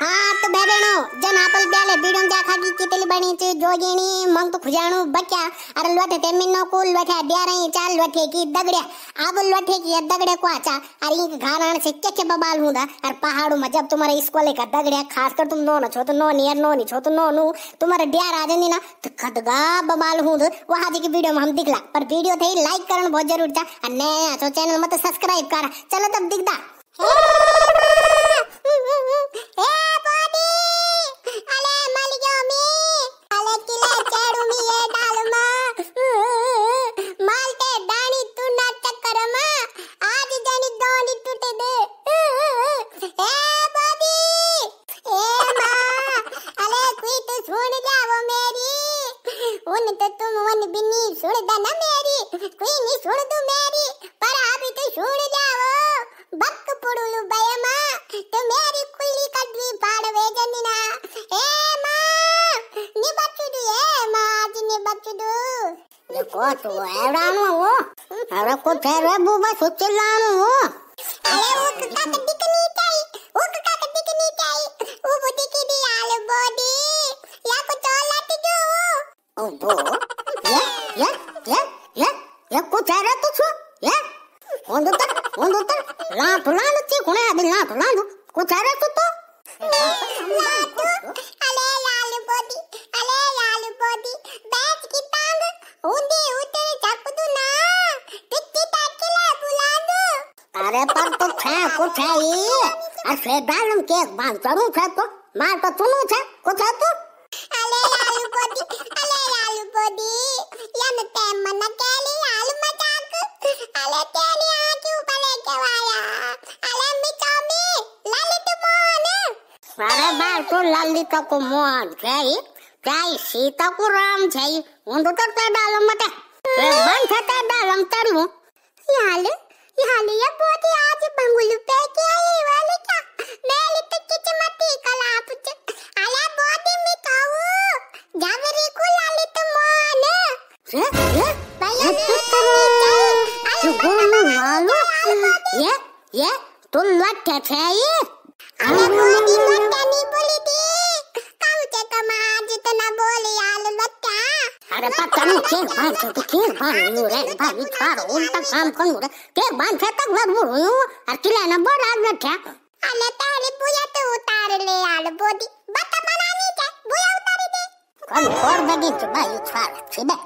हाँ तो भाई बहनों जन आपल ब्याले वीडियो में देखा कि कितनी बनी चीज जो मन तो खुजानू बच्चा अरे लोटे ते मिन्नो को लोटे दिया रही चाल लोटे की दगड़े आप लोटे की दगड़े को आचा अरे ये घर आने से क्या क्या बाल हूँ अरे पहाड़ू मजब तुम्हारे स्कूल का दगड़े खास कर तुम नौ छो तो नौ नियर नौ नी छो तो नौ नू तुम्हारे दिया राजे नी ना तो खदगा बबाल हूँ वहां जी की वीडियो में हम दिखला पर वीडियो थे लाइक करना बहुत जरूर था और नया छो तो चैनल मत सब्सक्राइब करा चलो तब दिखता Hey! સુળદા ન મેરી કોઈની સુળદુ મેરી પર આવી તો સુળ જાવો બક પુડુલુ ભયમા તો મેરી કુલી કડવી પાડવે જનના એ મા ની બચુદુ એ મા આજ ની બચુદુ ને કોટો એવડાનો હો હવે કો ફેરવે બુબા સુચલાનો હો અરે ઓ કાક દીકની ચાઈ ઓ કાક દીકની ચાઈ ઓ બુદી કી દી આલ બોડી યા કો ચોલાટી જો ઓ બો એ કોચાઈ રહેતો છો એ ઓંદોતર ઓંદોતર લાંત લાંત છે કોણે આ લાંત લાંત કોચાઈ રહેતો તો લાંત અલે લાલ બોડી અલે લાલ બોડી બેચ કી તાંગ ઉંદે ઉતરે ચકદુ ના ટિક્કી તો લાલિતા કો મોહન જઈ જઈ સીતા કો રામ જઈ ઊંધો કરતા ડાલમ મતે બંધ થતા ડાલમ તરવું યાલે યાલે યે પોતે આજ બંગલું પે કે આવી વાલે tak kamu kek ban tu kek ban lu re ban ni thar un tak kam kon re kek ban se tak lar bu hu ar kila na bo rag na kya अले पहले बुया तो उतार ले आल बोदी बता मनानी क्या बुया उतार दे कौन फोड़ देगी चुबा यू छाल छिबे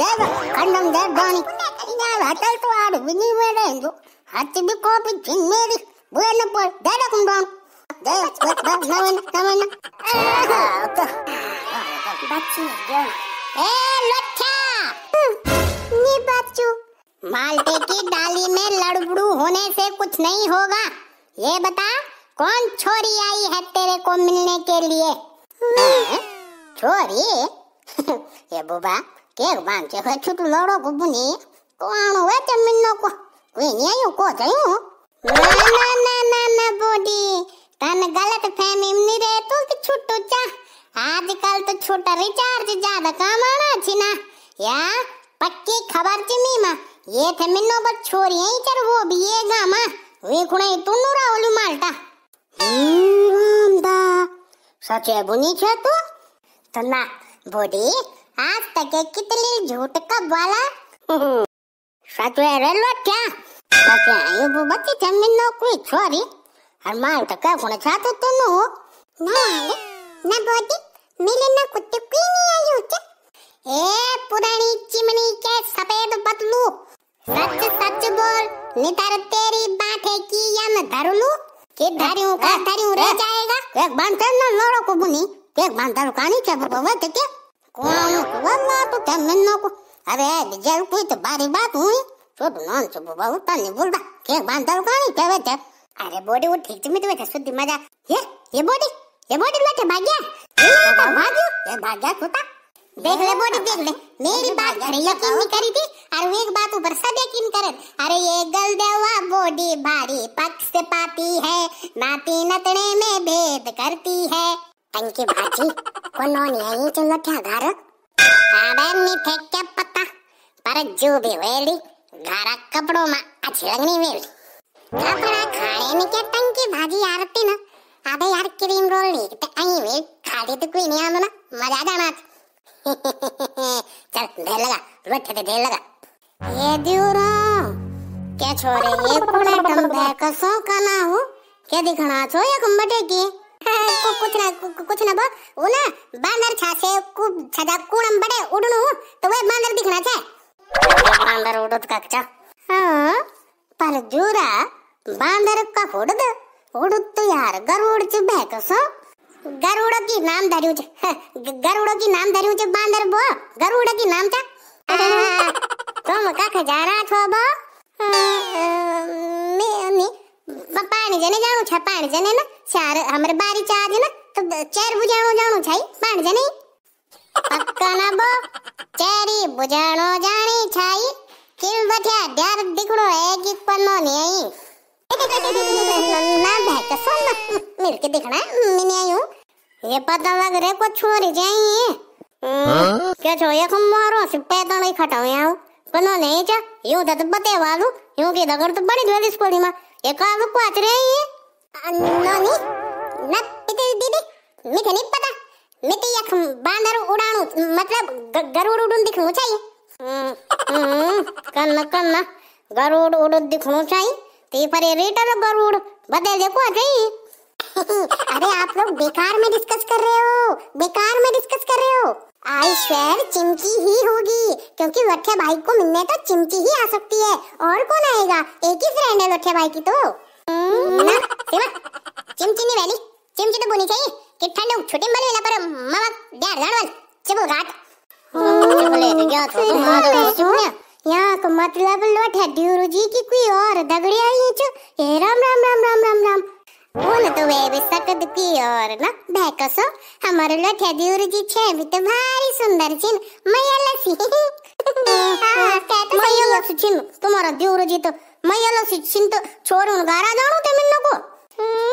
देव कंडम देव दानी यार हटल तो आड़ विनी में रहेंगे हाथ भी कॉपी जिन मेरी बुया न पर दे रहा कुम डाउन दे बस बस नवन नवन बच्ची गया ए हम्म, माल्टे की डाली में लड़बड़ू होने से कुछ नहीं होगा ये बता कौन छोरी आई है तेरे को मिलने के लिए हम्म। छोरी ये बुबा के કેક બાંધશે હવે છૂટું લડો ગુબુની કોણ હોય તે મિન્નો કો કોઈ ન્યાયું કો જયું ना ना ना ना બોડી तन गलत ફેમી ની रे तू कि છૂટું चा आजकल तो छोटा रिचार्ज ज्यादा काम आना छिना या पक्की खबर चिमी मा ये थे मिन्नो बस छोरी ही चर वो भी ये गामा वे खुणे तू नूरा ओलू माल्टा रामदा बुनी छे तू तो ना बोडी आज तक कितनी झूठ का वाला सच है रे लोट्या सच है बच्ची थे मिन्नो कोई छोरी और माल्टा तो का खुणे छातो तू ना ना बोडी मिलना कुत्ते की नहीं आई होते ए पुरानी चिमनी के सफेद बदलू सच सच बोल नितर तेरी बात है कि यम धरलू के धरियों का धरियों रह जाएगा एक बांधर ना लोड़ो को बुनी एक बांधर कानी के बबवा के के कौन वल्ला तो क्या मिन्नो को अरे जल कोई तो बारी बात हुई तो नॉन तो बबवा उठा नहीं बोलता के बांधर कानी के बेटे अरे बॉडी वो ठीक से में तो सुधी मजा ये ये बॉडी ये बॉडी लटे भाग्या देख ले बोडी देख ले मेरी बात करे यकीन नहीं करी थी और एक बात ऊपर सब यकीन करे अरे ये गल देवा बोडी भारी पक्ष पाती है नाती नतने में भेद करती है टंकी भाजी कौन है ये चलो क्या घर अबे मीठे क्या पता पर जो भी वेली घरा कपड़ों में अच्छी लगनी वेली कपड़ा खाने में क्या टंकी भाजी आरती ना അതെ യാർ ക്രീം റോൾ अहीं खाली तो कोई नहीं आमना मजा जाना चल ढेर लगा रुठ दे ढेर लगा ये दियोरा क्या छोरे ये पूरा कम भैकसो का ना हो क्या दिखना छो या बटे की कुछ ना कुछ ना बो वो ना बांदर छासे कु छदा कुणम बड़े उड़नु तो वे बांदर दिखना छे बांदर उड़त कक्षा हां पर जोरा बांदर का फोड़ दे उडुत्तु यार गरुड़ च भेकसो गरुड़ो की नाम धरियो छ गरुड़ो की नाम धरियो छ बांदर बो गरुड़ो की नाम छ तुम का खा जा रहा छो बो पापा ने जने जानो छ पानी जने ना चार हमर बारी चार ना तो चार बुझानो जानो छई पानी जने पक्का ना बो चेरी बुझानो जानी छई किल बठिया डर दिखड़ो एक एक पन्नो ने मिलके दिखना मिनी आई हूँ ये पता लग रहा कुछ छोरी चाहिए हम्म, हाँ? क्या छोया को मारो सिपे तो नहीं खटाओ यहाँ पनो नहीं चा यूं तो बते वालू यूं की दगर तो बड़ी द्वेलिस पड़ी मां ये काग पाच रहे ये नोनी ना पिते दीदी मिथे नहीं पता मिते यख बांदर उड़ाणू मतलब गरुड़ उड़न दिखणू चाहिए कन्ना हम्म, हम्म, कन्ना गरुड़ उड़न दिखणू चाहिए ते पर रेटर गरुड़ बदल दे पाच रही अरे आप लोग बेकार में डिस्कस कर रहे हो बेकार में डिस्कस कर रहे हो आई श्वेर चिमकी ही होगी क्योंकि लठे भाई को मिलने तो चिमकी ही आ सकती है और कौन आएगा एक ही फ्रेंड है लठे भाई की तो ना हम्म। चिमचिनी वाली चिमची तो बोनी चाहिए कि ठंड छोटे मले ना पर ममक डर डर चबो घाट यहाँ का मतलब लोट है ड्यूरू जी की कोई और दगड़ी आई है जो राम राम राम राम राम राम ભૂલ તો વેવે સકદ પિયોર ન બેકસો હમર લઠે દેવરજી છે વિત ભારી સુંદર છે મયલસી મયલસી છે તમારા દેવરજી તો મયલસી છે તો છોરું ગારા જાણો તે મને કો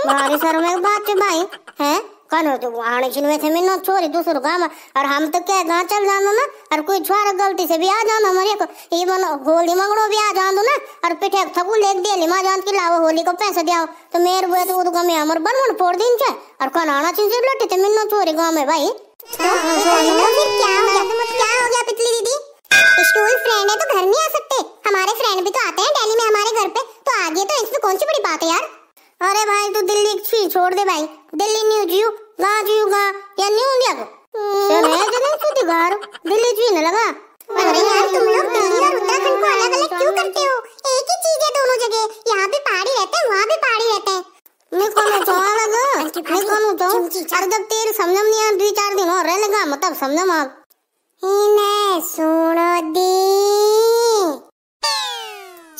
મારી સર મેં બાત છે ભાઈ હે कन होते तो आने चिन्हवे थे मिन्नो छोरी दूसरो गांव और हम तो क्या हाँ, गांव चल जानो ना और कोई छोरा गलती से भी आ जानो हमारे को ये मन होली मंगड़ो भी आ जानो ना और पिठे थकू लेख दे लिमा जान की लाओ होली को पैसे दियाओ तो मेर बुए तो उदगम में हमर बनवन फोड़ दिन छे और कन आना चिन से लटे थे मिन्नो छोरी गांव में भाई तो तो क्या हो गया तुम्हें मतलब दीदी स्कूल फ्रेंड है तो घर नहीं आ सकते हमारे फ्रेंड भी तो आते हैं दिल्ली में हमारे घर पे तो आगे तो इसमें कौन सी बड़ी बात है यार अरे भाई तू दिल्ली छोड़ दे भाई दिल्ली न्यूज यू ರಾಜೀವ್ಗ ಎನ್ನಿ ಉಂಡ್ಯಾಗ ಸರಿ ಜನ ಸುದ್ದಿಗಾರು दिल्ली जी न लगा अरे यार तुम लोग दिल्ली और उत्तराखंड को अलग अलग क्यों करते हो एक ही चीज है दोनों जगह यहाँ भी पहाड़ी रहते हैं वहाँ भी पहाड़ी रहते हैं मैं कौन हूँ जो अलग मैं कौन हूँ जो चार तक तेरे समझम नहीं आया दो चार दिन और रह लगा मतलब समझम आप इन्हें सुनो दी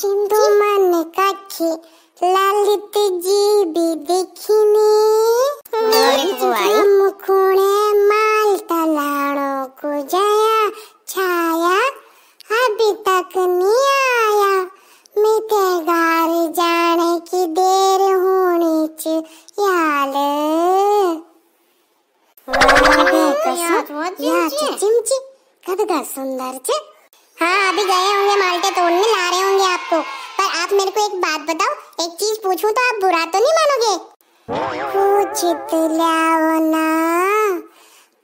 चिंदू मन का लालित जी भी देखी चिमची सुंदर छे हाँ अभी गए होंगे माल्टे तोड़ने ला रहे होंगे आपको पर आप मेरे को एक बात बताओ एक चीज पूछूं तो आप बुरा तो नहीं मानोगे पूछ लाओ ना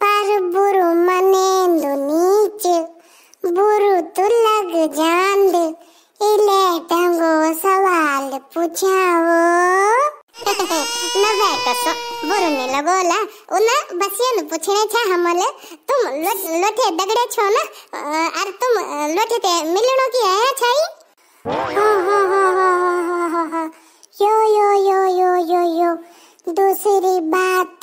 पर बुरु नीच बुरु तो लग इले टंगो सवाल નવેકસો બોલને લગોલા ઉના બસિયન પૂછણે છે હમલે તુમ લોઠે દગડે છો ને આર તુમ લોઠે તે મિલણો કી આયા છાઈ યો યો યો યો યો યો दूसरी बात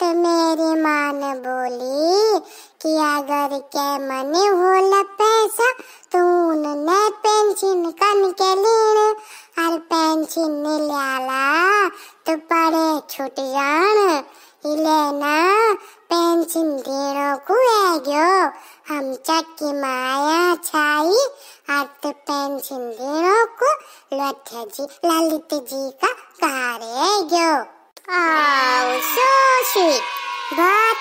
तो मेरी मान बोली कि अगर के मन होल पैसा तो उनने पेंशन कन के लीण और पेंशन ला तो पड़े छुट जान इले पेंशन देरो को है गयो हम चक्की माया छाई और तो पेंशन देरो को लठ जी ललित जी का कार्य गयो बहुत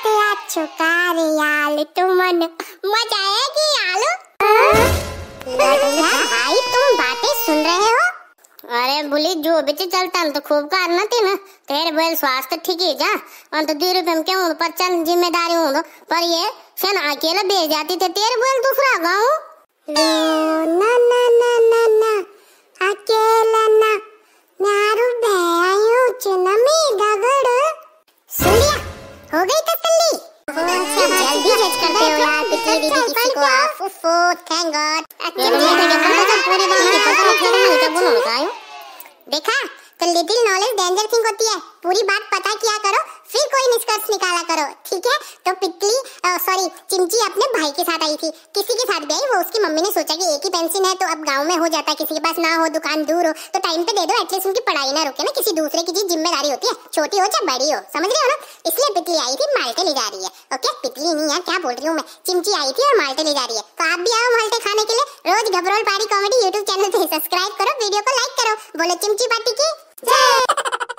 याद चुका रे तुमन मजा आएगी यालो भाई तुम बातें सुन रहे हो अरे बोली जो भी तो चलता तो खूब करना थी ना तेरे बोल स्वास्थ्य ठीक है जा और तो दुई रुपये में क्यों पर चल जिम्मेदारी हूँ तो। पर ये शन अकेला भेज जाती थे तेरे बोल दूसरा गाँव ना ना ना ना ना अकेला ना न्यारू भैयायो चुनमी दगड़ सुनिया हो गई तसल्ली जल्दी जज करते हो यार पिछली दीदी किसी को आप उफो थैंक गॉड देखा तो लिटिल नॉलेज डेंजर थिंग होती है पूरी बात पता किया करो फिर कोई निष्कर्ष निकाला करो ठीक है तो पिटली सॉरी चिमची अपने भाई के साथ आई थी किसी के साथ भी आई वो उसकी मम्मी ने सोचा कि एक ही पेंसिल है तो अब गांव में हो जाता किसी के पास ना हो दुकान दूर हो तो टाइम पे दे दो एटलीस्ट उनकी पढ़ाई ना रुके ना किसी दूसरे की चीज जिम्मेदारी होती है छोटी हो चाहे बड़ी हो समझ रहे हो ना इसलिए पिटली आई थी माल्टे ले जा रही है ओके पिटली नहीं यार क्या बोल रही हूँ मैं चिमची आई थी और माल्टे ले जा रही है तो आप भी आओ माल्टे खाने के लिए रोज घबरोल पारी कॉमेडी यूट्यूब चैनल पे सब्सक्राइब करो वीडियो को लाइक करो बोलो चिमची पार्टी की